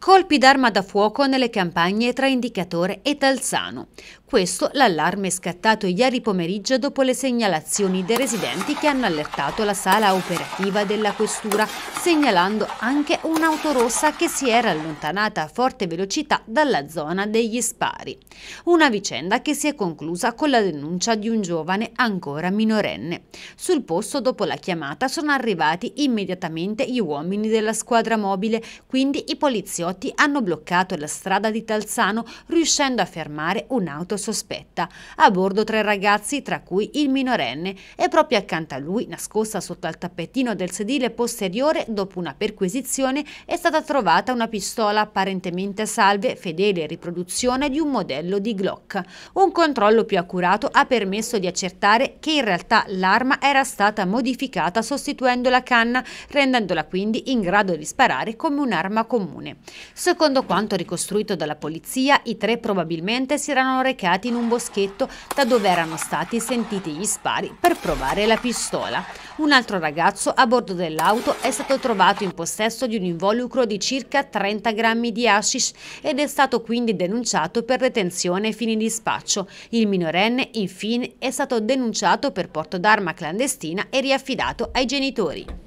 Colpi d'arma da fuoco nelle campagne tra Indicatore e Talzano. Questo l'allarme è scattato ieri pomeriggio dopo le segnalazioni dei residenti che hanno allertato la sala operativa della questura, segnalando anche un'auto rossa che si era allontanata a forte velocità dalla zona degli spari. Una vicenda che si è conclusa con la denuncia di un giovane ancora minorenne. Sul posto dopo la chiamata sono arrivati immediatamente gli uomini della squadra mobile, quindi i poliziotti poliziotti hanno bloccato la strada di Talzano riuscendo a fermare un'auto sospetta. A bordo tre ragazzi, tra cui il minorenne, e proprio accanto a lui, nascosta sotto al tappetino del sedile posteriore, dopo una perquisizione, è stata trovata una pistola apparentemente salve, fedele riproduzione di un modello di Glock. Un controllo più accurato ha permesso di accertare che in realtà l'arma era stata modificata sostituendo la canna, rendendola quindi in grado di sparare come un'arma comune. Secondo quanto ricostruito dalla polizia, i tre probabilmente si erano recati in un boschetto da dove erano stati sentiti gli spari per provare la pistola. Un altro ragazzo a bordo dell'auto è stato trovato in possesso di un involucro di circa 30 grammi di hashish ed è stato quindi denunciato per detenzione e fini di spaccio. Il minorenne, infine, è stato denunciato per porto d'arma clandestina e riaffidato ai genitori.